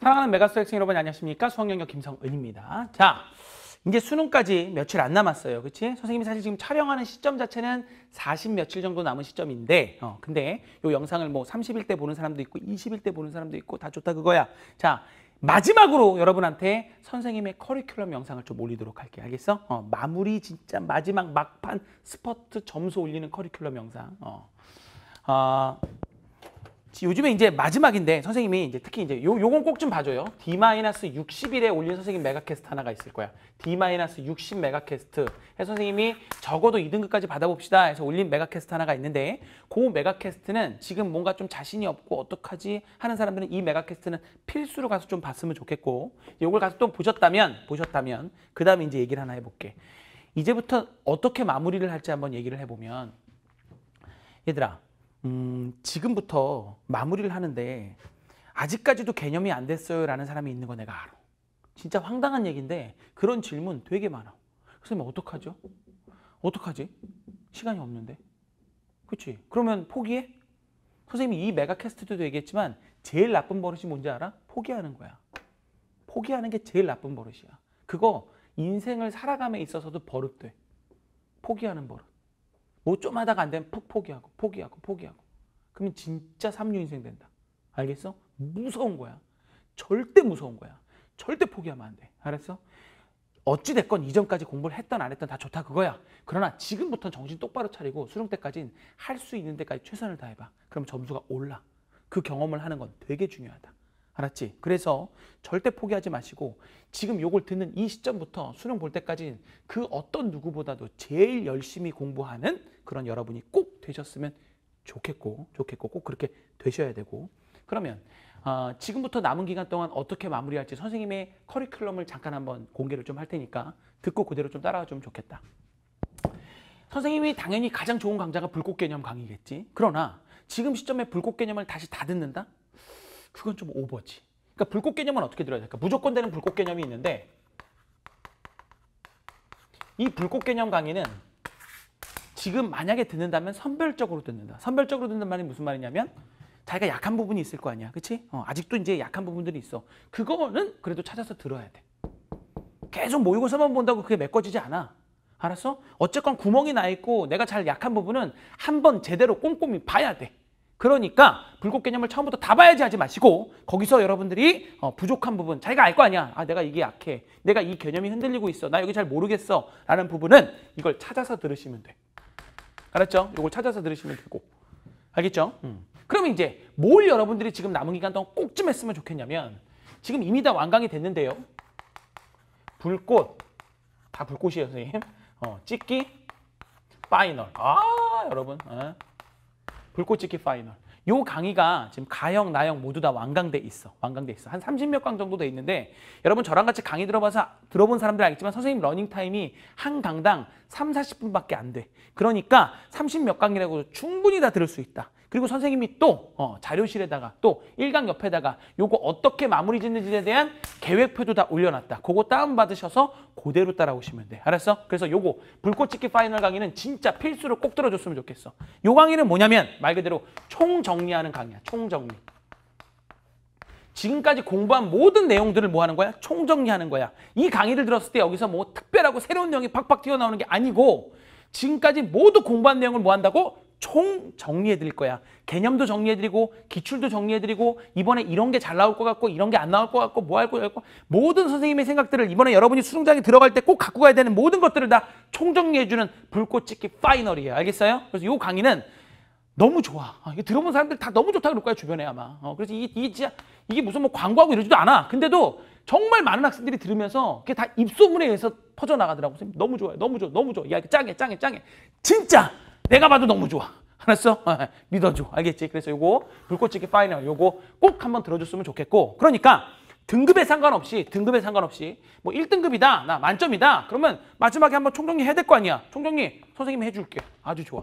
사랑하는 메가스 학생 여러분 안녕하십니까? 수학영역 김성은입니다. 자, 이제 수능까지 며칠 안 남았어요. 그치? 선생님이 사실 지금 촬영하는 시점 자체는 40 며칠 정도 남은 시점인데 어, 근데 요 영상을 뭐 30일 때 보는 사람도 있고 20일 때 보는 사람도 있고 다 좋다 그거야. 자, 마지막으로 여러분한테 선생님의 커리큘럼 영상을 좀 올리도록 할게요. 알겠어? 어, 마무리 진짜 마지막 막판 스퍼트 점수 올리는 커리큘럼 영상. 어. 어... 요즘에 이제 마지막인데 선생님이 이제 특히 이제 요, 요건 꼭 좀 봐줘요. D-60일에 마이너스 올린 선생님 메가캐스트 하나가 있을 거야. D-60 마이너스 메가캐스트 해 선생님이 적어도 2등급까지 받아봅시다 해서 올린 메가캐스트 하나가 있는데 그 메가캐스트는 지금 뭔가 좀 자신이 없고 어떡하지 하는 사람들은 이 메가캐스트는 필수로 가서 좀 봤으면 좋겠고 요걸 가서 또 보셨다면 보셨다면 그 다음에 이제 얘기를 하나 해볼게. 이제부터 어떻게 마무리를 할지 한번 얘기를 해보면 얘들아 음, 지금부터 마무리를 하는데 아직까지도 개념이 안 됐어요 라는 사람이 있는 거 내가 알아. 진짜 황당한 얘기인데 그런 질문 되게 많아. 선생님 어떡하죠? 어떡하지? 시간이 없는데. 그치? 그러면 포기해? 선생님이 이 메가캐스트도 얘기했지만 제일 나쁜 버릇이 뭔지 알아? 포기하는 거야. 포기하는 게 제일 나쁜 버릇이야. 그거 인생을 살아감에 있어서도 버릇돼. 포기하는 버릇. 뭐좀 하다가 안 되면 푹 포기하고 포기하고 포기하고 그러면 진짜 삼류 인생 된다. 알겠어? 무서운 거야. 절대 무서운 거야. 절대 포기하면 안 돼. 알았어? 어찌 됐건 이전까지 공부를 했던 안 했던 다 좋다 그거야. 그러나 지금부터는 정신 똑바로 차리고 수능 때까지는 할 수 있는 데까지 최선을 다해봐. 그럼 점수가 올라. 그 경험을 하는 건 되게 중요하다. 알았지? 그래서 절대 포기하지 마시고 지금 요걸 듣는 이 시점부터 수능 볼 때까지 그 어떤 누구보다도 제일 열심히 공부하는 그런 여러분이 꼭 되셨으면 좋겠고 좋겠고 꼭 그렇게 되셔야 되고 그러면 어, 지금부터 남은 기간 동안 어떻게 마무리할지 선생님의 커리큘럼을 잠깐 한번 공개를 좀 할 테니까 듣고 그대로 좀 따라와 주면 좋겠다. 선생님이 당연히 가장 좋은 강좌가 불꽃 개념 강의겠지. 그러나 지금 시점에 불꽃 개념을 다시 다 듣는다? 그건 좀 오버지. 그러니까 불꽃 개념은 어떻게 들어야 될까? 그러니까 무조건 되는 불꽃 개념이 있는데 이 불꽃 개념 강의는 지금 만약에 듣는다면 선별적으로 듣는다. 선별적으로 듣는 말이 무슨 말이냐면 자기가 약한 부분이 있을 거 아니야. 그치? 어, 아직도 이제 약한 부분들이 있어. 그거는 그래도 찾아서 들어야 돼. 계속 모의고사만 본다고 그게 메꿔지지 않아. 알았어? 어쨌건 구멍이 나 있고 내가 잘 약한 부분은 한 번 제대로 꼼꼼히 봐야 돼. 그러니까 불꽃 개념을 처음부터 다 봐야지 하지 마시고 거기서 여러분들이 어, 부족한 부분 자기가 알 거 아니야. 아 내가 이게 약해. 내가 이 개념이 흔들리고 있어. 나 여기 잘 모르겠어. 라는 부분은 이걸 찾아서 들으시면 돼. 알았죠? 이걸 찾아서 들으시면 되고. 알겠죠? 음. 그러면 이제 뭘 여러분들이 지금 남은 기간 동안 꼭 좀 했으면 좋겠냐면 지금 이미 다 완강이 됐는데요. 불꽃. 다 불꽃이에요, 선생님. 어, 찍기. 파이널. 아, 여러분. 어. 불꽃 찍기 파이널. 요 강의가 지금 가형, 나형 모두 다 완강돼 있어. 완강돼 있어. 한 30몇 강 정도 돼 있는데 여러분 저랑 같이 강의 들어봐서 들어본 사람들 알겠지만 선생님 러닝 타임이 한 강당 3, 40분밖에 안 돼. 그러니까 30몇 강이라고 충분히 다 들을 수 있다. 그리고 선생님이 또 어, 자료실에다가 또 1강 옆에다가 요거 어떻게 마무리 짓는지에 대한 계획표도 다 올려놨다. 그거 다운받으셔서 그대로 따라오시면 돼. 알았어? 그래서 요거 불꽃 찍기 파이널 강의는 진짜 필수로 꼭 들어줬으면 좋겠어. 요 강의는 뭐냐면 말 그대로 총 정리하는 강의야. 총정리. 지금까지 공부한 모든 내용들을 뭐 하는 거야? 총정리하는 거야. 이 강의를 들었을 때 여기서 뭐 특별하고 새로운 내용이 팍팍 튀어나오는 게 아니고 지금까지 모두 공부한 내용을 뭐 한다고? 총 정리해 드릴 거야. 개념도 정리해 드리고 기출도 정리해 드리고 이번에 이런 게 잘 나올 것 같고 이런 게 안 나올 것 같고 뭐 할 거고 뭐 모든 선생님의 생각들을 이번에 여러분이 수능장에 들어갈 때 꼭 갖고 가야 되는 모든 것들을 다 총정리해 주는 불꽃 찍기 파이널이에요. 알겠어요? 그래서 이 강의는 너무 좋아. 아, 어, 이게 들어본 사람들 다 너무 좋다 그럴 거야 주변에 아마. 어, 그래서 이, 이 진짜 이게 무슨 뭐 광고하고 이러지도 않아. 근데도 정말 많은 학생들이 들으면서 그게 다 입소문에 의해서 퍼져 나가더라고. 선생님 너무 좋아요. 너무 좋아. 너무 좋아. 야 짱해 짱해 짱해. 진짜 내가 봐도 너무 좋아. 알았어? 아, 믿어줘. 알겠지? 그래서 요거 불꽃치기 파이널 요거 꼭 한번 들어줬으면 좋겠고 그러니까 등급에 상관없이 등급에 상관없이 뭐 1등급이다 나 만점이다 그러면 마지막에 한번 총정리 해야 될 거 아니야 총정리 선생님이 해줄게 아주 좋아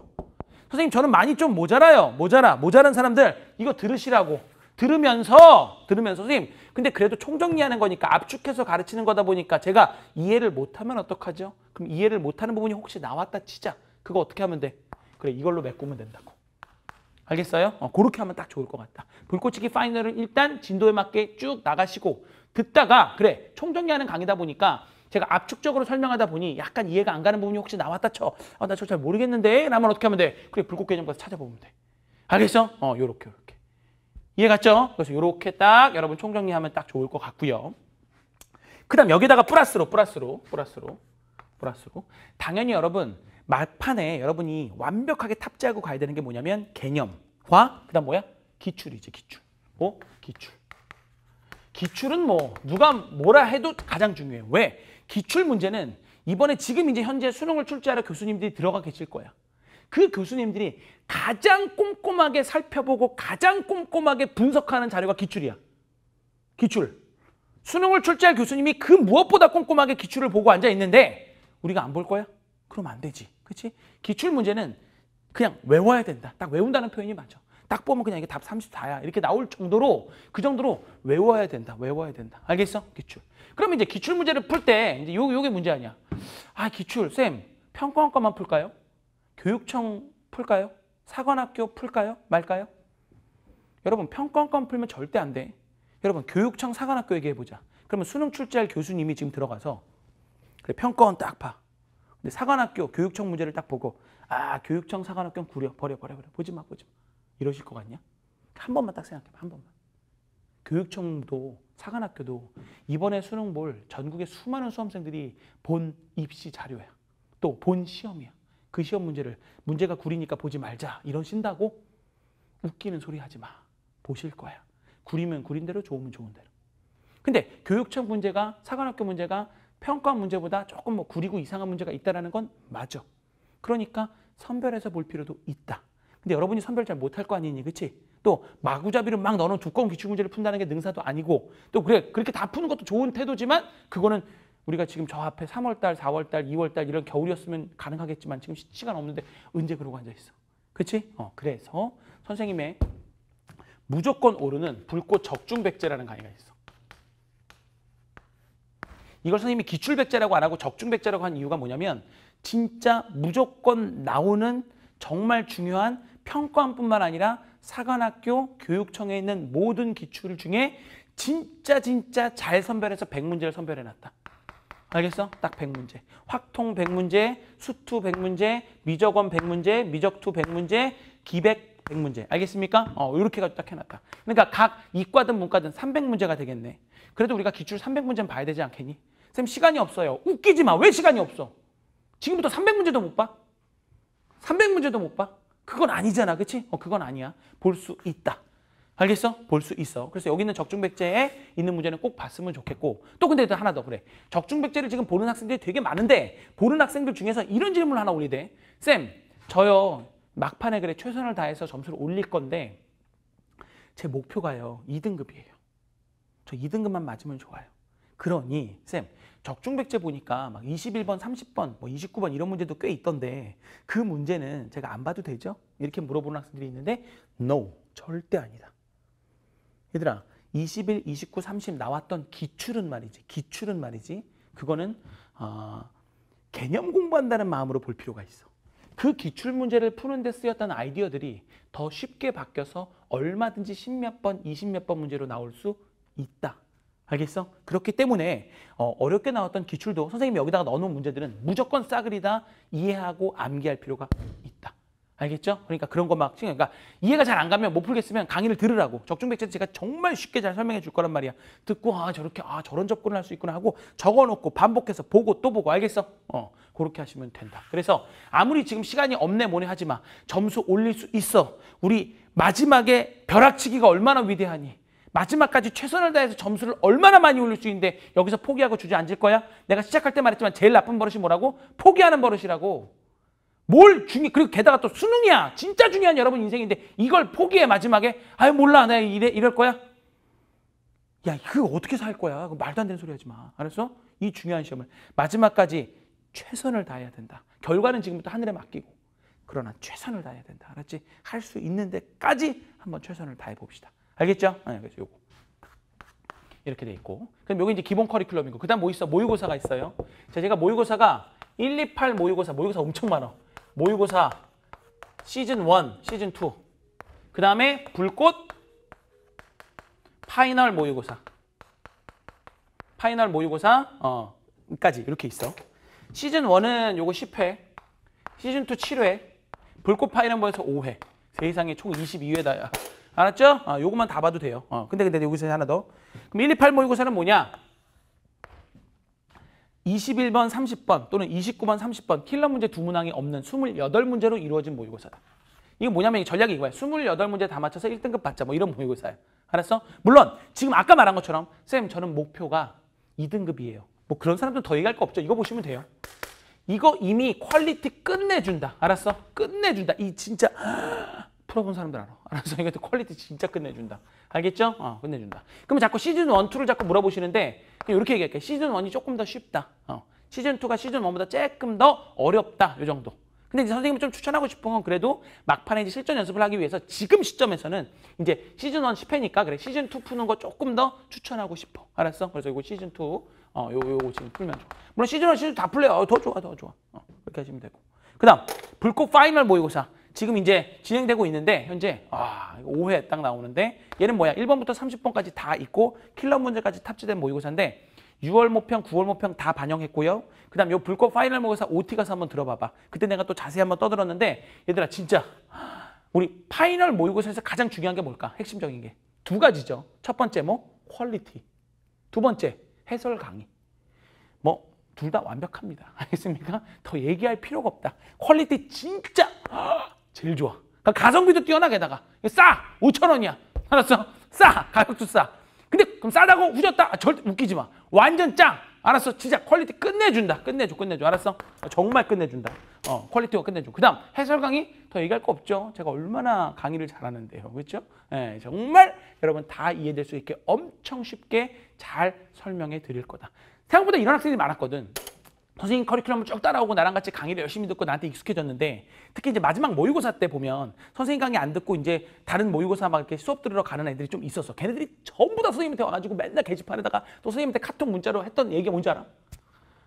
선생님 저는 많이 좀 모자라요. 모자라. 모자란 사람들 이거 들으시라고. 들으면서 들으면서 선생님 근데 그래도 총정리하는 거니까 압축해서 가르치는 거다 보니까 제가 이해를 못하면 어떡하죠? 그럼 이해를 못하는 부분이 혹시 나왔다 치자. 그거 어떻게 하면 돼? 그래 이걸로 메꾸면 된다고. 알겠어요? 어, 그렇게 하면 딱 좋을 것 같다. 불꽃치기 파이널은 일단 진도에 맞게 쭉 나가시고 듣다가 그래 총정리하는 강의다 보니까 제가 압축적으로 설명하다 보니 약간 이해가 안 가는 부분이 혹시 나왔다 쳐. 아, 나저 잘 모르겠는데? 라면 어떻게 하면 돼? 그래, 불꽃 개념 가서 찾아보면 돼. 알겠어? 어, 요렇게, 요렇게. 이해 갔죠? 그래서 요렇게 딱 여러분 총정리하면 딱 좋을 것 같고요. 그 다음 여기다가 플러스로, 플러스로, 플러스로, 플러스로. 당연히 여러분, 말판에 여러분이 완벽하게 탑재하고 가야 되는 게 뭐냐면 개념, 과그 다음 뭐야? 기출이지, 기출. 뭐? 기출. 기출은 뭐 누가 뭐라 해도 가장 중요해요. 왜? 기출 문제는 이번에 지금 이제 현재 수능을 출제하러 교수님들이 들어가 계실 거야. 그 교수님들이 가장 꼼꼼하게 살펴보고 가장 꼼꼼하게 분석하는 자료가 기출이야. 기출. 수능을 출제할 교수님이 그 무엇보다 꼼꼼하게 기출을 보고 앉아 있는데 우리가 안 볼 거야? 그럼 안 되지. 그렇지? 기출 문제는 그냥 외워야 된다. 딱 외운다는 표현이 맞아. 딱 보면 그냥 이게 답 34야. 이렇게 나올 정도로 그 정도로 외워야 된다. 외워야 된다. 알겠어? 기출. 그럼 이제 기출 문제를 풀 때 이제 요 요게 문제 아니야. 아, 기출 쌤. 평가원과만 풀까요? 교육청 풀까요? 사관학교 풀까요? 말까요? 여러분 평가원과만 풀면 절대 안 돼. 여러분 교육청 사관학교 얘기해 보자. 그러면 수능 출제할 교수님이 지금 들어가서 그래 평가원 딱 봐. 근데 사관학교 교육청 문제를 딱 보고 아 교육청 사관학교는 구려 버려 버려 버려 보지 마 보지 마. 이러실 것 같냐? 한 번만 딱 생각해봐, 한 번만. 교육청도 사관학교도 이번에 수능 볼 전국의 수많은 수험생들이 본 입시 자료야. 또 본 시험이야. 그 시험 문제를 문제가 구리니까 보지 말자 이런 신다고 웃기는 소리 하지 마. 보실 거야. 구리면 구린 대로 좋으면 좋은 대로. 근데 교육청 문제가 사관학교 문제가 평가 문제보다 조금 뭐 구리고 이상한 문제가 있다라는 건 맞아. 그러니까 선별해서 볼 필요도 있다. 근데 여러분이 선별 잘 못할 거 아니니 그치? 또마구잡이로막 너는 두꺼운 기출 문제를 푼다는 게 능사도 아니고 또 그래 그렇게 다 푸는 것도 좋은 태도지만 그거는 우리가 지금 저 앞에 3월달, 4월달, 2월달 이런 겨울이었으면 가능하겠지만 지금 시간 없는데 언제 그러고 앉아있어. 그치? 어, 그래서 선생님의 무조건 오르는 불꽃 적중백제라는 강의가 있어. 이걸 선생님이 기출백제라고 안 하고 적중백제라고 한 이유가 뭐냐면 진짜 무조건 나오는 정말 중요한 평가원뿐만 아니라 사관학교 교육청에 있는 모든 기출 중에 진짜 진짜 잘 선별해서 100문제를 선별해놨다. 알겠어? 딱 100문제. 확통 100문제, 수투 100문제, 미적원 100문제, 미적투 100문제, 기백 100문제. 알겠습니까? 어, 이렇게 가지딱 해놨다. 그러니까 각 이과든 문과든 300문제가 되겠네. 그래도 우리가 기출 300문제는 봐야 되지 않겠니? 쌤 시간이 없어요. 웃기지 마. 왜 시간이 없어? 지금부터 300문제도 못 봐? 300문제도 못 봐? 그건 아니잖아. 그치? 어, 그건 아니야. 볼 수 있다. 알겠어? 볼 수 있어. 그래서 여기 있는 적중백제에 있는 문제는 꼭 봤으면 좋겠고 또 근데 하나 더 그래. 적중백제를 지금 보는 학생들이 되게 많은데 보는 학생들 중에서 이런 질문을 하나 올리대. 쌤, 저요. 막판에 그래 최선을 다해서 점수를 올릴 건데 제 목표가요. 2등급이에요. 저 2등급만 맞으면 좋아요. 그러니 쌤, 적중백제 보니까 막 21번, 30번, 뭐 29번 이런 문제도 꽤 있던데 그 문제는 제가 안 봐도 되죠? 이렇게 물어보는 학생들이 있는데 no, 절대 아니다. 얘들아, 21, 29, 30 나왔던 기출은 말이지. 기출은 말이지. 그거는 어, 개념 공부한다는 마음으로 볼 필요가 있어. 그 기출 문제를 푸는 데 쓰였던 아이디어들이 더 쉽게 바뀌어서 얼마든지 십몇 번, 이십 몇번 문제로 나올 수 있다. 알겠어? 그렇기 때문에 어, 어렵게 나왔던 기출도 선생님이 여기다가 넣어놓은 문제들은 무조건 싸그리 다 이해하고 암기할 필요가 있다. 알겠죠? 그러니까 그런 거 막 그러니까 이해가 잘 안 가면 못 풀겠으면 강의를 들으라고 적중백제 제가 정말 쉽게 잘 설명해 줄 거란 말이야. 듣고 아 저렇게 아 저런 접근을 할 수 있구나 하고 적어놓고 반복해서 보고 또 보고 알겠어? 어 그렇게 하시면 된다. 그래서 아무리 지금 시간이 없네 뭐니 하지 마. 점수 올릴 수 있어. 우리 마지막에 벼락치기가 얼마나 위대하니. 마지막까지 최선을 다해서 점수를 얼마나 많이 올릴 수 있는데 여기서 포기하고 주저앉을 거야? 내가 시작할 때 말했지만 제일 나쁜 버릇이 뭐라고? 포기하는 버릇이라고. 뭘 중요, 그리고 게다가 또 수능이야. 진짜 중요한 여러분 인생인데 이걸 포기해 마지막에. 아유, 몰라. 나 이래, 이럴 거야? 야, 그 어떻게 살 거야? 그거 말도 안 되는 소리 하지 마. 알았어? 이 중요한 시험을 마지막까지 최선을 다해야 된다. 결과는 지금부터 하늘에 맡기고. 그러나 최선을 다해야 된다. 알았지? 할 수 있는 데까지 한번 최선을 다해 봅시다. 알겠죠? 네, 그래서 요거. 이렇게 돼 있고. 그럼 여기 이제 기본 커리큘럼이고. 그 다음 뭐 있어? 모의고사가 있어요. 자, 제가 모의고사가 1, 2, 8 모의고사. 모의고사 엄청 많아. 모의고사 시즌 1, 시즌 2. 그 다음에 불꽃 파이널 모의고사. 파이널 모의고사 어, 까지 이렇게 있어. 시즌 1은 요거 10회, 시즌 2 7회, 불꽃 파이널 모의고사 5회. 세상에 총 22회다. 야. 알았죠? 어, 요것만 다 봐도 돼요. 어, 근데 근데 여기서 하나 더. 그럼 1, 2, 8 모의고사는 뭐냐? 21번, 30번 또는 29번, 30번 킬러 문제 두 문항이 없는 28문제로 이루어진 모의고사다. 이게 뭐냐면 전략이 이거야. 28문제 다 맞춰서 1등급 받자. 뭐 이런 모의고사예요. 알았어? 물론 지금 아까 말한 것처럼 쌤 저는 목표가 2등급이에요. 뭐 그런 사람들 더 얘기할 거 없죠. 이거 보시면 돼요. 이거 이미 퀄리티 끝내준다. 알았어? 끝내준다. 이 진짜 풀어본 사람들 알아. 알아서 이것도 퀄리티 진짜 끝내준다. 알겠죠? 어, 끝내준다. 그러면 자꾸 시즌 1, 2를 자꾸 물어보시는데 이렇게 얘기할게요. 시즌 1이 조금 더 쉽다. 어. 시즌 2가 시즌 1보다 조금 더 어렵다. 이 정도. 근데 이제 선생님이 좀 추천하고 싶은 건 그래도 막판에 이제 실전 연습을 하기 위해서 지금 시점에서는 이제 시즌 1 10회니까 그래 시즌 2 푸는 거 조금 더 추천하고 싶어. 알았어? 그래서 이거 시즌 2 어, 요, 요거 지금 풀면 좋아. 물론 시즌 1, 시즌 2다 풀래요. 어, 더 좋아, 더 좋아. 어, 그렇게 하시면 되고. 그 다음, 불꽃 파이널 모의고사. 지금 이제 진행되고 있는데 현재 아 5회 딱 나오는데 얘는 뭐야? 1번부터 30번까지 다 있고 킬러 문제까지 탑재된 모의고사인데 6월 모평, 9월 모평 다 반영했고요. 그 다음 요 불꽃 파이널 모의고사 OT 가서 한번 들어봐봐. 그때 내가 또 자세히 한번 떠들었는데 얘들아 진짜 우리 파이널 모의고사에서 가장 중요한 게 뭘까? 핵심적인 게 두 가지죠. 첫 번째 뭐? 퀄리티. 두 번째 해설 강의. 뭐 둘 다 완벽합니다. 알겠습니까? 더 얘기할 필요가 없다. 퀄리티 진짜 제일 좋아. 그러니까 가성비도 뛰어나 게다가 싸 5천 원이야. 알았어? 싸 가격도 싸. 근데 그럼 싸다고 후졌다? 아, 절대 웃기지 마. 완전 짱. 알았어. 진짜 퀄리티 끝내준다. 끝내줘, 끝내줘. 알았어? 정말 끝내준다. 어, 퀄리티가 끝내줘. 그 다음, 해설 강의 더 얘기할 거 없죠. 제가 얼마나 강의를 잘하는데요. 그렇죠? 예, 정말 여러분 다 이해될 수 있게 엄청 쉽게 잘 설명해 드릴 거다. 생각보다 이런 학생들이 많았거든. 선생님 커리큘럼을 쭉 따라오고 나랑 같이 강의를 열심히 듣고 나한테 익숙해졌는데 특히 이제 마지막 모의고사 때 보면 선생님 강의 안 듣고 이제 다른 모의고사 막 이렇게 수업 들으러 가는 애들이 좀 있었어. 걔네들이 전부 다 선생님한테 와가지고 맨날 게시판에다가 또 선생님한테 카톡 문자로 했던 얘기가 뭔지 알아?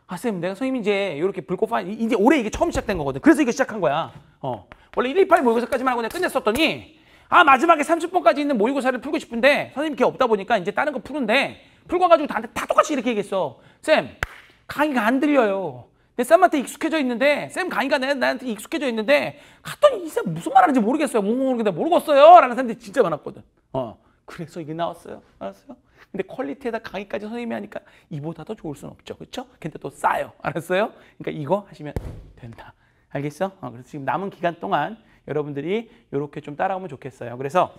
아, 쌤, 내가 선생님 이제 이렇게 불꽃 파, 이제 올해 이게 처음 시작된 거거든. 그래서 이거 시작한 거야. 어. 원래 1, 2, 8 모의고사까지만 하고 내가 끝냈었더니 아, 마지막에 30번까지 있는 모의고사를 풀고 싶은데 선생님 걔 없다 보니까 이제 다른 거 푸는데 풀고 가지고 나다 똑같이 이렇게 얘기했어. 쌤, 강의가 안 들려요. 내 쌤한테 익숙해져 있는데 쌤 강의가 내, 나한테 익숙해져 있는데 갔더니 이쌤 무슨 말 하는지 모르겠어요. 모르겠는데 모르겠어요. 라는 사람들이 진짜 많았거든. 어. 그래서 이게 나왔어요. 알았어요? 근데 퀄리티에다 강의까지 선생님이 하니까 이보다 더 좋을 순 없죠. 그렇죠? 근데 또 싸요. 알았어요? 그러니까 이거 하시면 된다. 알겠어? 어, 그래서 지금 남은 기간 동안 여러분들이 이렇게 좀 따라오면 좋겠어요. 그래서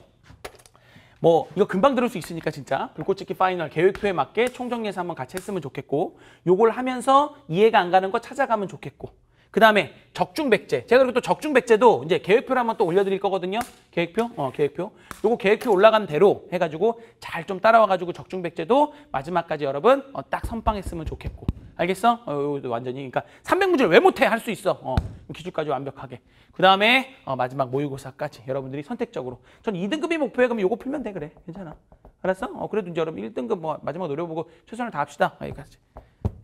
뭐 이거 금방 들을 수 있으니까 진짜 불꽃찍기 파이널 계획표에 맞게 총정리해서 한번 같이 했으면 좋겠고 요걸 하면서 이해가 안 가는 거 찾아가면 좋겠고 그 다음에 적중백제 제가 그리고 또 적중백제도 이제 계획표를 한번 또 올려드릴 거거든요 계획표 어 계획표 요거 계획표 올라간 대로 해가지고 잘 좀 따라와가지고 적중백제도 마지막까지 여러분 어, 딱 선빵했으면 좋겠고 알겠어? 어, 어, 어, 완전히 그러니까 300문제를 왜 못해 할 수 있어. 어, 기출까지 완벽하게. 그 다음에 어, 마지막 모의고사까지 여러분들이 선택적으로. 전 2등급이 목표야 그러면 요거 풀면 돼 그래. 괜찮아. 알았어? 어, 그래도 이제 여러분 1등급 뭐 마지막 노려보고 최선을 다합시다. 여기까지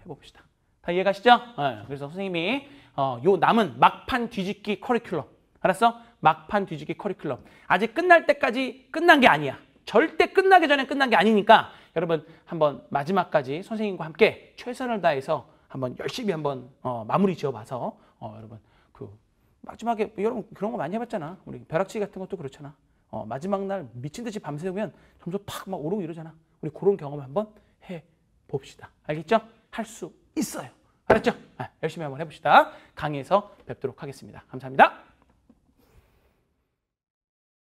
해봅시다. 다 이해가시죠? 어, 그래서 선생님이 어, 요 남은 막판 뒤집기 커리큘럼. 알았어? 막판 뒤집기 커리큘럼. 아직 끝날 때까지 끝난 게 아니야. 절대 끝나기 전에 끝난 게 아니니까 여러분 한 번 마지막까지 선생님과 함께 최선을 다해서 한번 열심히 한번 어, 마무리 지어봐서 어, 여러분 그 마지막에 여러분 뭐 그런 거 많이 해봤잖아. 우리 벼락치기 같은 것도 그렇잖아. 어, 마지막 날 미친 듯이 밤새우면 점점 팍 막 오르고 이러잖아. 우리 그런 경험 한번 해 봅시다. 알겠죠? 할 수 있어요. 알았죠? 아, 열심히 한번 해봅시다. 강의에서 뵙도록 하겠습니다. 감사합니다.